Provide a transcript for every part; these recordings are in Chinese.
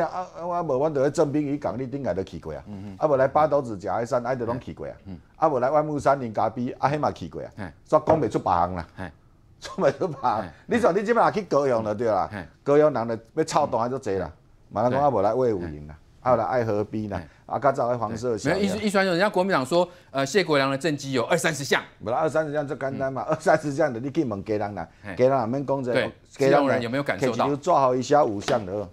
啊！啊！啊！无，我到去镇兵鱼港，你顶下著去过啊！啊！无来八斗子、夹隘山，挨著拢去过啊！啊！无来万木山、林家啡啊，迄嘛去过啊！煞讲未出别行啦，出未出别行？你说你即摆也去高雄著对啦，高雄人著要臭蛋还足济啦。马人讲啊，无来威武营啦，啊来爱河边啦，啊，较早爱黄色线。没，一、一、三、九，人家国民党说，呃，谢国梁的政绩有二三十项。无啦，二三十项就简单嘛，二三十项的，你去问家人啦，家人毋免讲者，家人有没有感受到？做好一下五项的。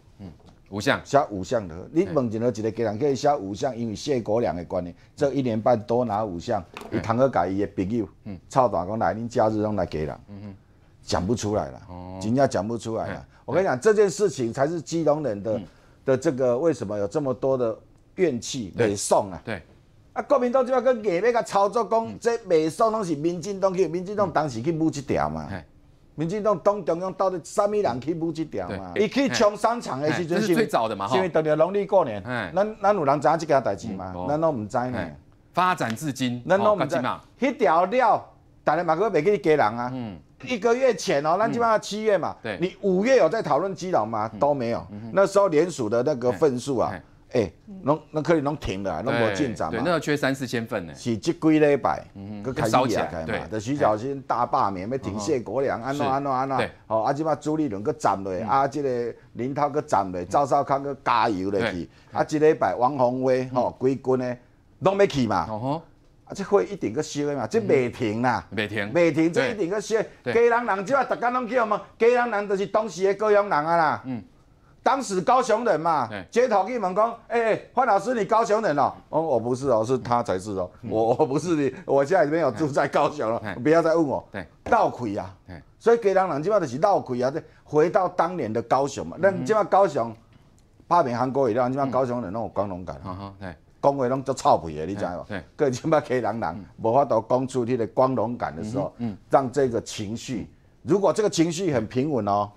五项写五项的，你问一了，一个家人可以写五项，因为谢国梁的关系，这一年半多拿五项，伊堂哥家己的朋友、嗯，操打工来，你假日让来给人，嗯嗯，讲不出来了，哦，真正讲不出来了。我跟你讲，这件事情才是基隆人的的这个为什么有这么多的怨气北送啊？对，啊，国民党只要跟下面个操作讲，这北宋，东是民进党去，民进党当时去摸这条嘛。民进党当中央到底什么人去摸这条嘛？伊去冲商场的时阵是，最早的嘛？因为当年农历过年，咱咱有人知这件代志吗？咱都不知呢。发展至今，咱都不知嘛。这条料，大家马可袂去加人啊。一个月前哦，咱起码七月嘛。你五月有在讨论基佬吗？都没有。那时候联署的那个份数啊。哎，侬那可以侬停了，那么进展嘛？对，那要缺三四千份呢。是几礼拜，嗯，摆，烧起来嘛？对，徐小新大罢免，咪停谢国梁，安那安那安那。对，哦，阿即马朱立伦个站落，啊，即个林涛个站落，赵少康个加油落去，啊，即礼拜王宏威，吼，几军呢？拢没去嘛？哦吼，啊，即会一定个烧的嘛，即未停呐，未停，未停，这一定个烧。家人，人即话，大家拢叫嘛？家人，人就是当时的高雄人啊啦。嗯。当时高雄人嘛，街头一问公，哎，范老师你高雄人哦？哦，我不是哦，是他才是哦，我我不是你，我现在没有住在高雄了，不要再问我。对，闹亏啊，所以客家人即马就是闹亏啊，回到当年的高雄嘛，那即马高雄，八面行过一了，即马高雄人拢有光荣感，哈、哈，讲话拢足臭屁的，你知无？对，个即马客家人无法度讲出迄个光荣感的时候，嗯，让这个情绪，如果这个情绪很平稳哦。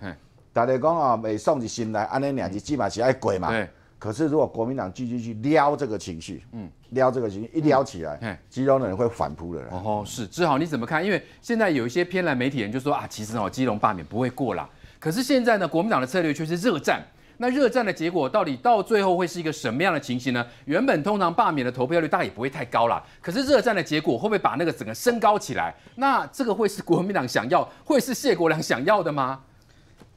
大家讲啊，没送起心来，安尼两支基本上是爱国嘛。对。可是如果国民党继续去撩这个情绪，嗯，撩这个情绪一撩起来，基隆的人会反扑的。哦，是，志豪你怎么看？因为现在有一些偏蓝媒体人就说啊，其实哦，基隆罢免不会过了。可是现在呢，国民党的策略却是热战。那热战的结果到底到最后会是一个什么样的情形呢？原本通常罢免的投票率大概也不会太高了。可是热战的结果会不会把那个整个升高起来？那这个会是国民党想要，会是谢国良想要的吗？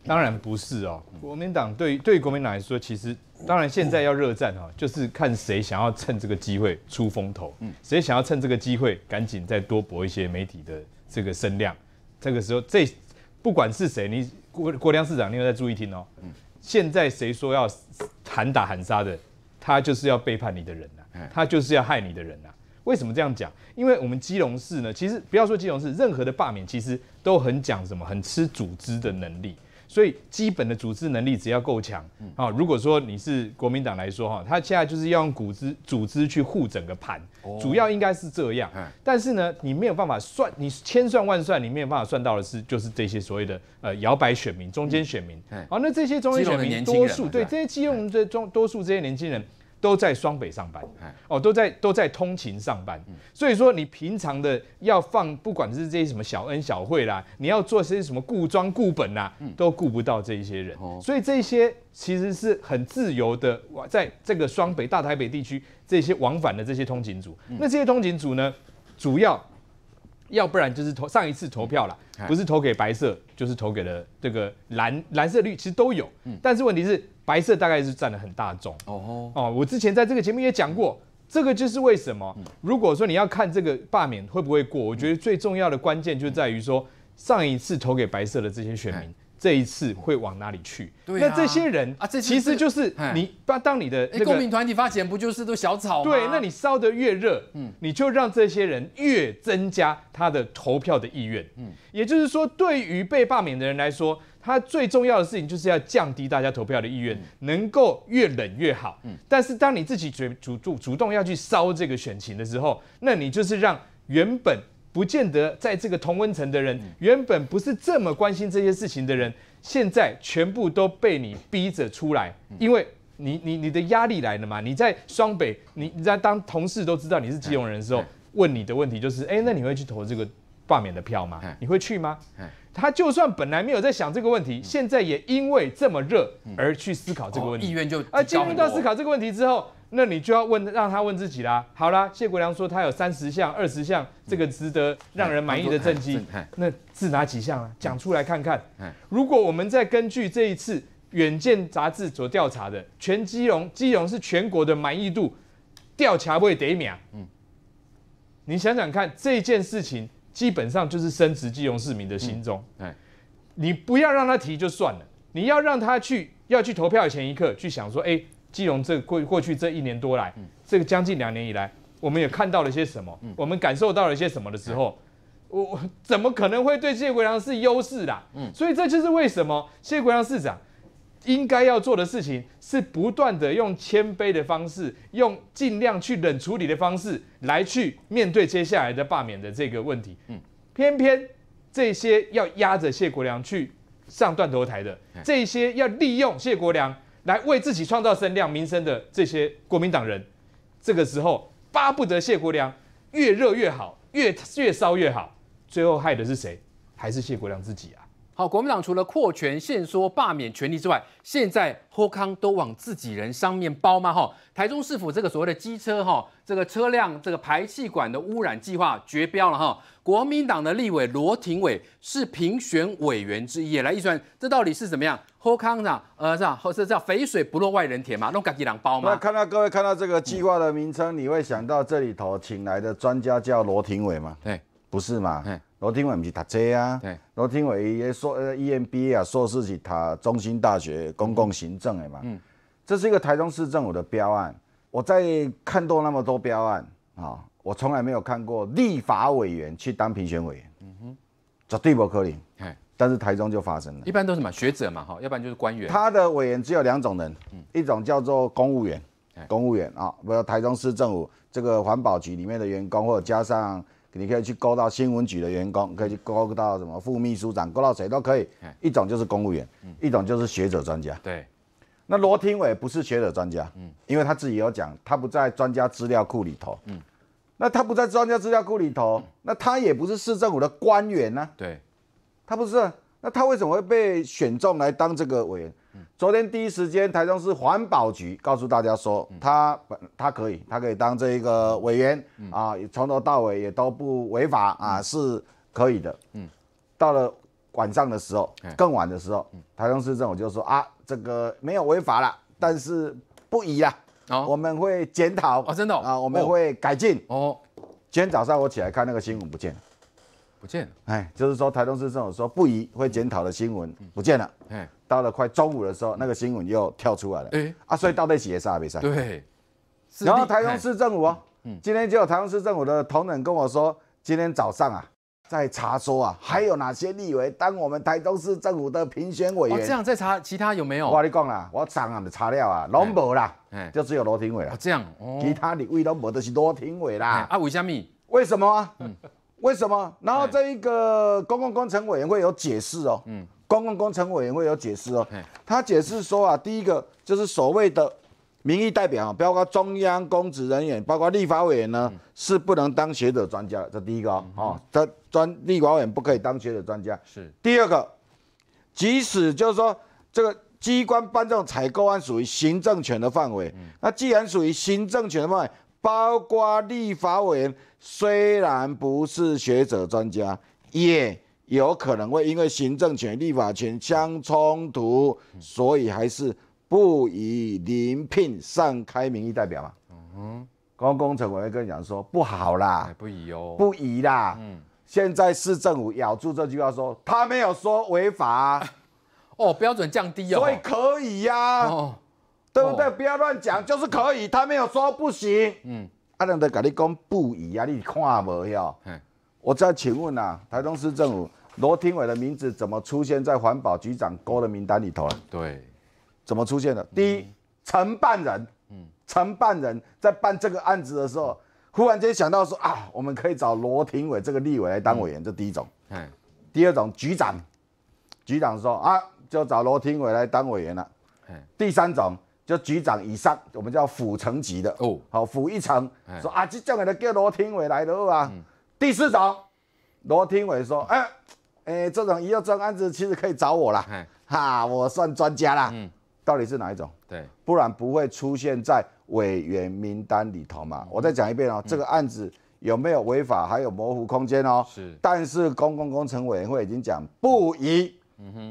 当然不是哦，国民党对对国民党来说，其实当然现在要热战哈，就是看谁想要趁这个机会出风头，谁想要趁这个机会赶紧再多博一些媒体的这个声量。这个时候，这不管是谁，你郭郭良市长，你要再注意听哦。现在谁说要喊打喊杀的，他就是要背叛你的人呐，他就是要害你的人呐。为什么这样讲？因为我们基隆市呢，其实不要说基隆市，任何的罢免其实都很讲什么，很吃组织的能力。所以基本的组织能力只要够强啊，如果说你是国民党来说哈，他现在就是要用组织组织去护整个盘，主要应该是这样。但是呢，你没有办法算，你千算万算，你没有办法算到的是，就是这些所谓的呃摇摆选民、中间选民。哦，那这些中间选民多数对这些我们这中多数这些年轻人。都在双北上班，哦，都在都在通勤上班，所以说你平常的要放，不管是这些什么小恩小惠啦，你要做些什么顾庄顾本啊，都顾不到这些人，所以这些其实是很自由的，在这个双北大台北地区这些往返的这些通勤组，那这些通勤组呢，主要要不然就是投上一次投票了，不是投给白色，就是投给了这个蓝蓝色绿其实都有，但是问题是。白色大概是占了很大众。哦哦，我之前在这个节目也讲过，这个就是为什么。如果说你要看这个罢免会不会过，我觉得最重要的关键就在于说，上一次投给白色的这些选民，这一次会往哪里去？对，那这些人啊，这其实就是你把当你的公民团体发钱，不就是都小草吗？对，那你烧得越热，嗯，你就让这些人越增加他的投票的意愿。嗯，也就是说，对于被罢免的人来说。他最重要的事情就是要降低大家投票的意愿，能够越冷越好。嗯，但是当你自己主主主主动要去烧这个选情的时候，那你就是让原本不见得在这个同温层的人，原本不是这么关心这些事情的人，现在全部都被你逼着出来，因为你你你的压力来了嘛。你在双北，你你在当同事都知道你是基隆人的时候，问你的问题就是：哎，那你会去投这个罢免的票吗？你会去吗？他就算本来没有在想这个问题，现在也因为这么热而去思考这个问题，意愿就啊进入到思考这个问题之后，那你就要问，让他问自己啦。好啦，谢国良说他有三十项、二十项这个值得让人满意的政绩，那是哪几项啊？讲出来看看。如果我们再根据这一次远见杂志所调查的全基隆，基隆是全国的满意度调查位第一名，嗯，你想想看这件事情。基本上就是升值基隆市民的心中。你不要让他提就算了。你要让他去，要去投票前一刻去想说，哎，基隆这过过去这一年多来，这个将近两年以来，我们也看到了些什么，我们感受到了些什么的时候，我我怎么可能会对谢国良是优势啦？嗯，所以这就是为什么谢国良市长。应该要做的事情是不断的用谦卑的方式，用尽量去冷处理的方式来去面对接下来的罢免的这个问题。嗯，偏偏这些要压着谢国梁去上断头台的，这些要利用谢国梁来为自己创造声量、名声的这些国民党人，这个时候巴不得谢国梁越热越好，越越烧越好，最后害的是谁？还是谢国梁自己啊？好，国民党除了扩权限、说罢免权利之外，现在柯康都往自己人上面包吗？哈，台中市府这个所谓的机车哈，这个车辆这个排气管的污染计划绝标了哈。国民党的立委罗廷伟是评选委员之一，也来一算，这到底是怎么样？柯康呢？呃，是吧？或是叫肥水不落外人田嘛，弄给鸡郎包嘛？那看到各位看到这个计划的名称，你会想到这里头请来的专家叫罗廷伟吗？对。不是嘛？罗天伟不是读车啊？罗天伟伊个硕呃 EMBA 啊，硕士是读中心大学公共行政的嘛。嗯，这是一个台中市政府的标案。我在看多那么多标案啊，我从来没有看过立法委员去当评选委员。嗯哼，绝对不可能。哎，但是台中就发生了。一般都什么学者嘛？哈，要不然就是官员。他的委员只有两种人，一种叫做公务员，公务员啊，不要台中市政府这个环保局里面的员工，或者加上。你可以去勾到新闻局的员工，可以去勾到什么副秘书长，勾到谁都可以。一种就是公务员，一种就是学者专家。对，那罗廷伟不是学者专家，嗯，因为他自己有讲，他不在专家资料库里头，嗯，那他不在专家资料库里头，那他也不是市政府的官员呢，对，他不是，那他为什么会被选中来当这个委员？昨天第一时间，台中市环保局告诉大家说，他他可以，他可以当这一个委员啊，从头到尾也都不违法啊，是可以的。嗯，到了晚上的时候，更晚的时候，台中市政府就说啊，这个没有违法了，但是不宜啊，我们会检讨啊，真的啊，我们会改进哦。今天早上我起来看那个新闻不见了。不见了，哎，就是说台东市政府说不宜会检讨的新闻不见了，哎，到了快中午的时候，那个新闻又跳出来了，哎，啊，所以到底写啥比赛？对，然后台东市政府啊，嗯，今天就有台东市政府的同仁跟我说，今天早上啊，在查说啊，还有哪些立委当我们台东市政府的评选委员，这样再查其他有没有？我跟你讲啦，我上岸查料啊，拢无啦，就只有罗廷伟啦，这样，其他你，为都无的是罗廷伟啦，啊，为什么？为什么？为什么？然后这一个公共工程委员会有解释哦，嗯，公共工程委员会有解释哦，他解释说啊，第一个就是所谓的民意代表啊，包括中央公职人员，包括立法委员呢，是不能当学者专家这第一个啊，啊，他专立法委员不可以当学者专家，是第二个，即使就是说这个机关办这种采购案属于行政权的范围，那既然属于行政权的范围。包括立法委员，虽然不是学者专家，也有可能会因为行政权、立法权相冲突，所以还是不以临聘上开民意代表嘛。嗯哼，光工程委员跟你讲说不好啦，不宜哦，不宜啦。嗯，现在市政府咬住这句话说，他没有说违法，哦，标准降低哦，所以可以呀。对不对？不要乱讲，就是可以，他没有说不行。嗯，阿亮在跟你讲不一样，你看没有？我再请问呐，台东市政府罗廷伟的名字怎么出现在环保局长勾的名单里头了？对，怎么出现的？第一，承办人，嗯，承办人在办这个案子的时候，忽然间想到说啊，我们可以找罗廷伟这个立委来当委员，这第一种。嗯，第二种，局长，局长说啊，就找罗廷伟来当委员了。第三种。就局长以上，我们叫副层级的哦，好，副一层说啊，就交给他叫罗廷伟来的啊。第四种，罗廷伟说，哎哎，这种以后这种案子其实可以找我啦，哈，我算专家啦。嗯，到底是哪一种？对，不然不会出现在委员名单里头嘛。我再讲一遍哦，这个案子有没有违法，还有模糊空间哦。是，但是公共工程委员会已经讲不宜。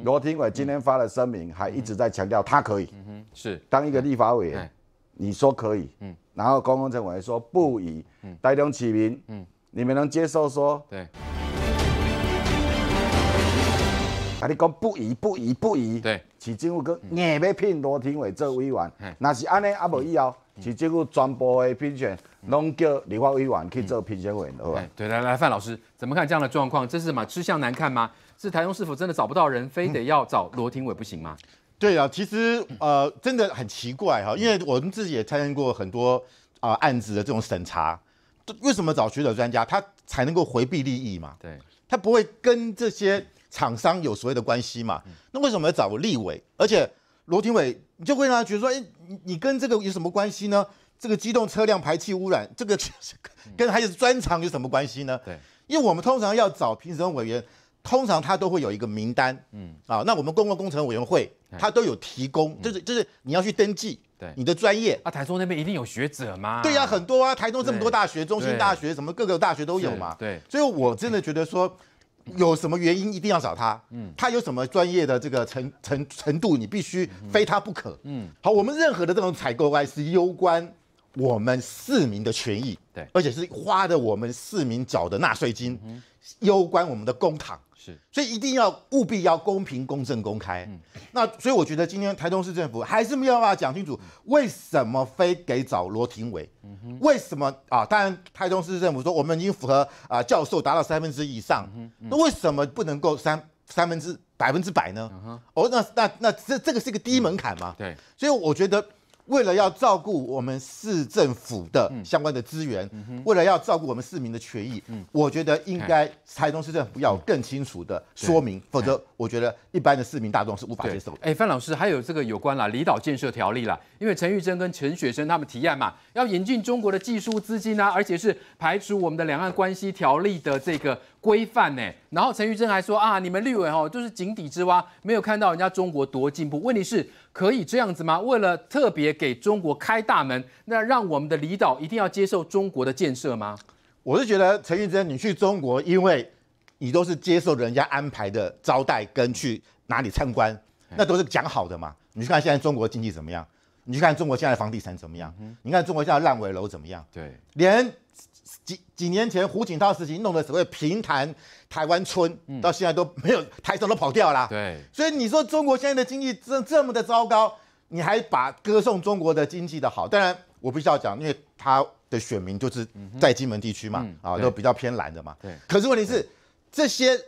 罗廷伟今天发了声明，还一直在强调他可以，嗯哼，是当一个立法委员，你说可以，嗯，然后公共政委说不宜，嗯，大量起民，嗯，你们能接受说？对，啊，你讲不宜，不宜，不宜，对，市政府讲硬要聘罗廷伟做委员，那是安尼啊，无以后市政府全部的评选拢叫立法委员去做评选委员，对吧？对，来来，范老师怎么看这样的状况？这是什么吃相难看吗？是台中市府真的找不到人，非得要找罗廷伟不行吗？对啊，其实呃真的很奇怪哈，因为我们自己也参与过很多啊案子的这种审查，为什么找学者专家，他才能够回避利益嘛？对，他不会跟这些厂商有所谓的关系嘛？那为什么要找立委？而且罗廷伟就会让他觉得说，哎，你你跟这个有什么关系呢？这个机动车辆排气污染，这个 跟还有专长有什么关系呢？对，因为我们通常要找评审委员。通常他都会有一个名单，嗯，啊，那我们公共工程委员会他都有提供，就是就是你要去登记，对，你的专业啊，台中那边一定有学者吗？对呀，很多啊，台中这么多大学，中心大学什么各个大学都有嘛，对，所以我真的觉得说，有什么原因一定要找他，嗯，他有什么专业的这个程程程度，你必须非他不可，嗯，好，我们任何的这种采购外是攸关。我们市民的权益，对，而且是花的我们市民缴的纳税金，攸关我们的公堂，是，所以一定要务必要公平、公正、公开。那所以我觉得今天台中市政府还是没有办法讲清楚，为什么非给找罗廷伟？为什么啊？当然台中市政府说我们已经符合啊教授达到三分之以上，那为什么不能够三三分之百分之百呢？哦，那那那这这个是一个低门槛嘛？对，所以我觉得。为了要照顾我们市政府的相关的资源，为了要照顾我们市民的权益，我觉得应该台东市政府要更清楚的说明，否则我觉得一般的市民大众是无法接受。哎，范老师，还有这个有关啦，离岛建设条例啦，因为陈玉珍跟陈雪生他们提案嘛，要引进中国的技术资金啊，而且是排除我们的两岸关系条例的这个。规范呢？然后陈玉珍还说啊，你们绿委哦，就是井底之蛙，没有看到人家中国多进步。问题是，可以这样子吗？为了特别给中国开大门，那让我们的离岛一定要接受中国的建设吗？我是觉得，陈玉珍，你去中国，因为你都是接受人家安排的招待，跟去哪里参观，那都是讲好的嘛。你去看现在中国经济怎么样？你去看中国现在房地产怎么样？你看中国现在烂尾楼怎么样？对，连。几几年前胡锦涛时期弄的所谓平潭台湾村，到现在都没有，台商都跑掉了。对，所以你说中国现在的经济这这么的糟糕，你还把歌颂中国的经济的好，当然我必须要讲，因为他的选民就是在金门地区嘛，啊，都比较偏蓝的嘛。对。可是问题是这些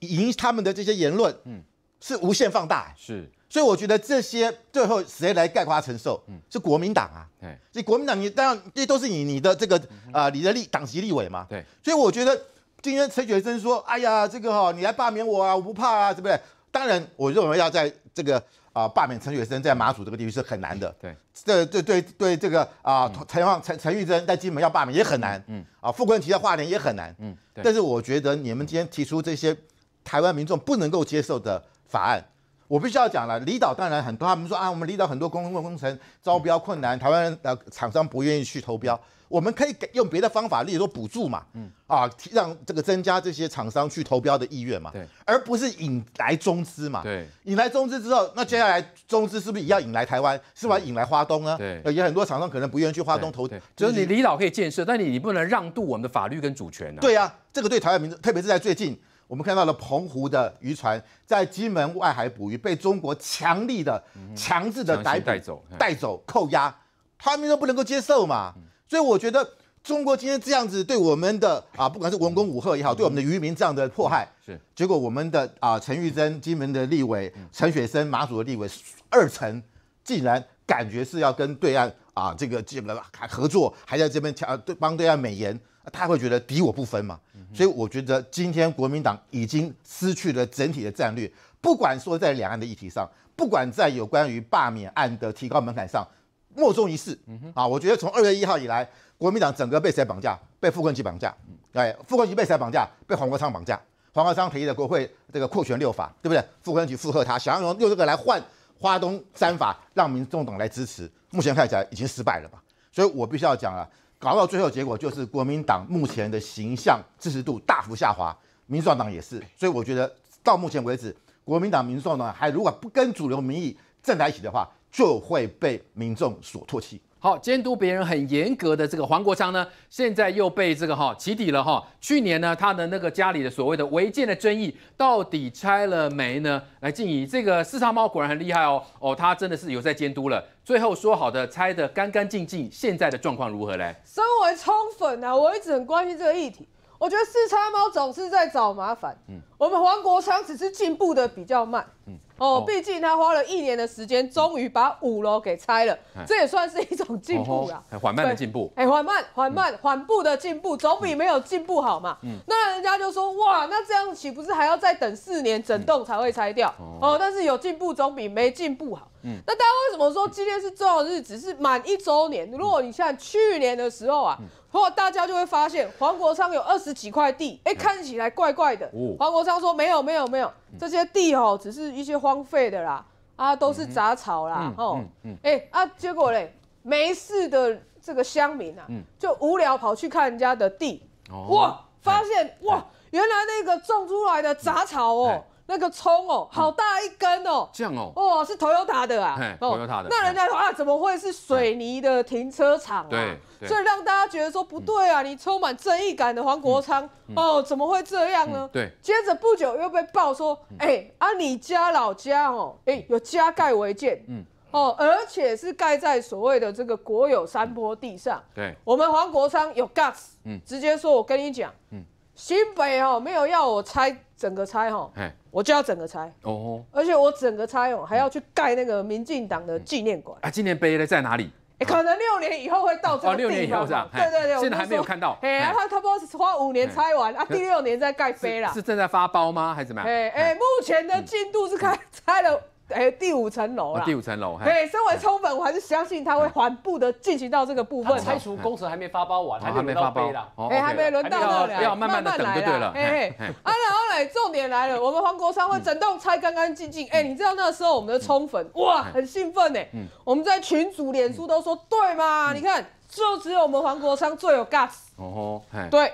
赢他们的这些言论，嗯，是无限放大。是。所以我觉得这些最后谁来概括承受？嗯，是国民党啊。对，所以国民党你当然这都是以你的这个啊你的立党籍立委嘛。对，所以我觉得今天陈雪生说：“哎呀，这个哈，你来罢免我啊，我不怕啊，对不对？”当然，我认为要在这个啊罢免陈雪生在马祖这个地区是很难的。对，这、对对、对这个啊陈望、陈、陈玉珍，在金门要罢免也很难。嗯，啊傅昆提在花莲也很难。嗯，但是我觉得你们今天提出这些台湾民众不能够接受的法案。我必须要讲了，离岛当然很多，他们说啊，我们离岛很多公共工程招标困难，台湾的厂商不愿意去投标。我们可以用别的方法，例如补助嘛，嗯，啊，让这个增加这些厂商去投标的意愿嘛，对，而不是引来中资嘛，对，引来中资之后，那接下来中资是不是也要引来台湾？是不引来花东呢？对，很多厂商可能不愿意去花东投。就是你离岛可以建设，但你你不能让渡我们的法律跟主权啊。对呀，这个对台湾民众，特别是在最近。我们看到了澎湖的渔船在金门外海捕鱼，被中国强力的、强制的逮捕带走、带走扣押，他们都不能够接受嘛？所以我觉得中国今天这样子对我们的啊，不管是文工武赫也好，对我们的渔民这样的迫害，是结果我们的啊，陈玉珍、金门的立委陈雪生、马祖的立委二层竟然感觉是要跟对岸啊，这个金还合作，还在这边帮对岸美言。他会觉得敌我不分嘛，所以我觉得今天国民党已经失去了整体的战略，不管说在两岸的议题上，不管在有关于罢免案的提高门槛上，莫衷一是。啊，我觉得从二月一号以来，国民党整个被谁绑架？被傅昆萁绑架。哎，傅昆萁被谁绑架？被黄国昌绑架。黄国昌提议的国会这个扩权六法，对不对？傅昆萁附和他，想要用用这个来换花东三法，让民众党来支持。目前看起来已经失败了吧？所以我必须要讲啊。搞到最后结果就是国民党目前的形象支持度大幅下滑，民进党也是。所以我觉得到目前为止，国民党、民众呢，还如果不跟主流民意站在一起的话，就会被民众所唾弃。好，监督别人很严格的这个黄国昌呢，现在又被这个哈起底了哈。去年呢，他的那个家里的所谓的违建的争议，到底拆了没呢？来，静怡，这个四叉猫果然很厉害哦，哦，他真的是有在监督了。最后说好的拆的干干净净，现在的状况如何嘞？身为冲粉啊，我一直很关心这个议题。我觉得四叉猫总是在找麻烦。嗯，我们黄国昌只是进步的比较慢。嗯，哦，毕竟他花了一年的时间，终于把五楼给拆了，这也算是一种进步了。很缓慢的进步，哎，缓慢缓慢缓步的进步，总比没有进步好嘛。嗯，那人家就说，哇，那这样岂不是还要再等四年，整栋才会拆掉？哦，但是有进步总比没进步好。嗯，那大家为什么说今天是重要日子，是满一周年？如果你像去年的时候啊，或大家就会发现黄国昌有二十几块地，哎，看起来怪怪的。黄国昌说没有没有没有，这些地哦，只是一些荒废的啦，啊，都是杂草啦，哦，哎啊，结果嘞，没事的这个乡民啊，就无聊跑去看人家的地，哇，发现哇，原来那个种出来的杂草哦。那个葱哦，好大一根哦！这样哦，哦是头有塔的啊！头的，那人家说啊，怎么会是水泥的停车场啊？对，所以让大家觉得说不对啊！你充满正义感的黄国昌哦，怎么会这样呢？对。接着不久又被爆说，哎，啊，你家老家哦，哎，有加盖违建，嗯，哦，而且是盖在所谓的这个国有山坡地上，对。我们黄国昌有 guts，嗯，直接说，我跟你讲，嗯，新北哦，没有要我拆，整个拆哈，哎。我就要整个拆，哦，而且我整个拆哦，还要去盖那个民进党的纪念馆。啊，纪念碑呢在哪里？可能六年以后会到这。哦，六年以后这样。对对对，现在还没有看到。哎，然他他是花五年拆完，啊，第六年再盖碑了。是正在发包吗？还是怎么样？哎哎，目前的进度是开拆了。哎，第五层楼了。第五层楼，对，身为冲粉，我还是相信他会缓步的进行到这个部分。拆除工程还没发包完，还没发杯了，哎，还没轮到那里。要，慢慢来，对了。哎，哎，然后嘞，重点来了，我们黄国昌会整栋拆干干净净。哎，你知道那时候我们的冲粉，哇，很兴奋哎。嗯。我们在群组、脸书都说对吗？你看，就只有我们黄国昌最有 gas。哦对，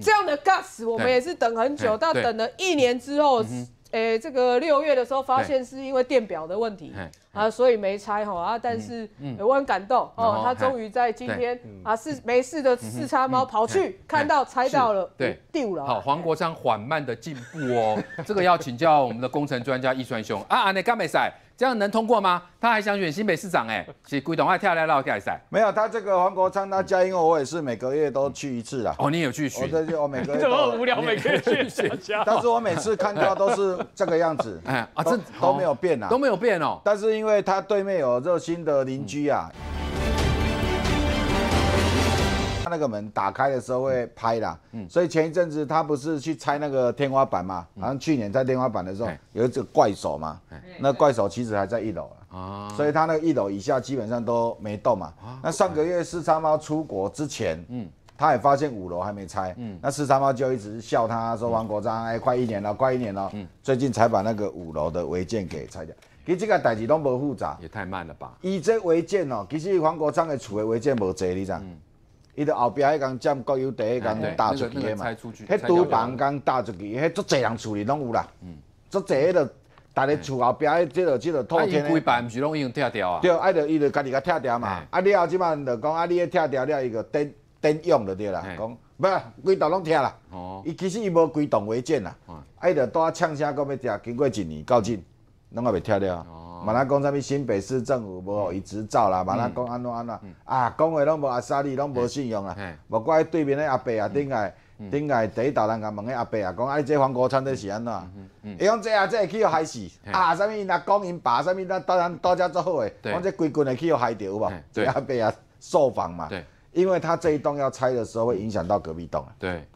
这样的 gas，我们也是等很久，到等了一年之后。诶，这个六月的时候发现是因为电表的问题，啊，所以没拆哈啊，但是我很感动哦，他终于在今天啊是没事的，四叉猫跑去看到拆到了，对，掉了。好，黄国昌缓慢的进步哦，这个要请教我们的工程专家易川兄啊，阿内干没赛。这样能通过吗？他还想选新北市长哎！是鬼董，快跳来绕开一没有，他这个黄国昌他家，因为我也是每个月都去一次啊。哦，你有去学？我这就我 每个月。怎么无聊？每个月去学家？但是我每次看到都是这个样子，哎啊，这都没有变啊，都没有变哦。但是因为他对面有热心的邻居啊。那个门打开的时候会拍啦，所以前一阵子他不是去拆那个天花板嘛？好像去年在天花板的时候，有一个怪手嘛。那怪手其实还在一楼啊，所以他那一楼以下基本上都没动嘛。那上个月四三猫出国之前，嗯，他也发现五楼还没拆，嗯，那四三猫就一直笑他说王国章，哎，快一年了，快一年了，最近才把那个五楼的违建给拆掉。其实这个代志都不复杂，也太慢了吧？以这违建哦，其实王国昌的处的违建无济，你知？伊就后壁迄工占国有地迄工打出去嘛，迄厨房工打出去，迄足侪人厝里拢有啦，足侪迄个，逐个厝后壁迄即落即落土建。规排毋是拢已经拆掉啊？对，啊，着伊著家己甲拆掉嘛。啊，你后即摆著讲啊，你迄拆掉了伊个电电用着对啦，讲，不，规栋拢拆啦。哦。伊其实伊无规栋违建啦，啊，啊，就带呛声讲要拆，经过一年交警。拢也袂了。到，马拉讲啥物新北市政府无伊执照啦，马拉讲安怎安怎啊，讲话拢无啊，沙利拢无信用啊，无怪对面迄阿伯啊，顶个顶个第一道人甲问迄阿伯啊，讲啊你这房国昌这是安怎？伊讲这啊这去互害死啊，啥物伊阿公因爸啥物，那当然到家做好诶，讲这规群诶去有害着无？对阿伯啊受访嘛，对，因为他这一栋要拆的时候会影响到隔壁栋啊，对。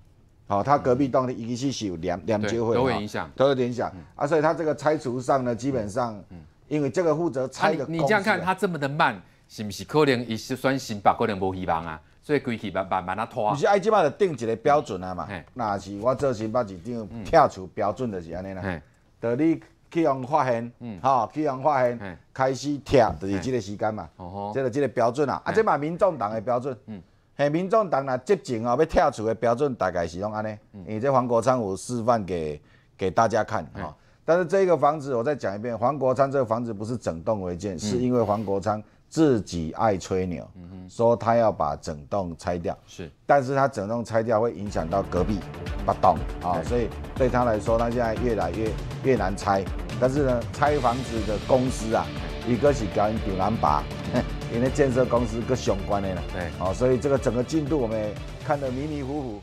好，他隔壁当地一经是有两两结会都会影响，都有影响啊，所以他这个拆除上呢，基本上，因为这个负责拆的，你这样看他这么的慢，是不是可能一些算新北可能无希望啊，所以规气慢慢慢的拖。不是爱即嘛，就定一个标准啊嘛，那是我做新把市长拆除标准就是安尼啦，就你去用发现，哈，去用发现开始拆，就是这个时间嘛，哦、这个即个标准啊，啊即嘛民众党的标准，嗯。嘿，民众党哪接境啊？要跳除的标准大概是用安尼，因为这黄国昌有示范给给大家看啊。但是这个房子我再讲一遍，黄国昌这个房子不是整栋违建，是因为黄国昌自己爱吹牛，说他要把整栋拆掉。是，但是他整栋拆掉会影响到隔壁，不懂啊？所以对他来说，他现在越来越越难拆。但是呢，拆房子的公司啊，一个是表演顶蓝拔。因为建设公司跟相关的了，对，哦，所以这个整个进度我们看得迷迷糊糊。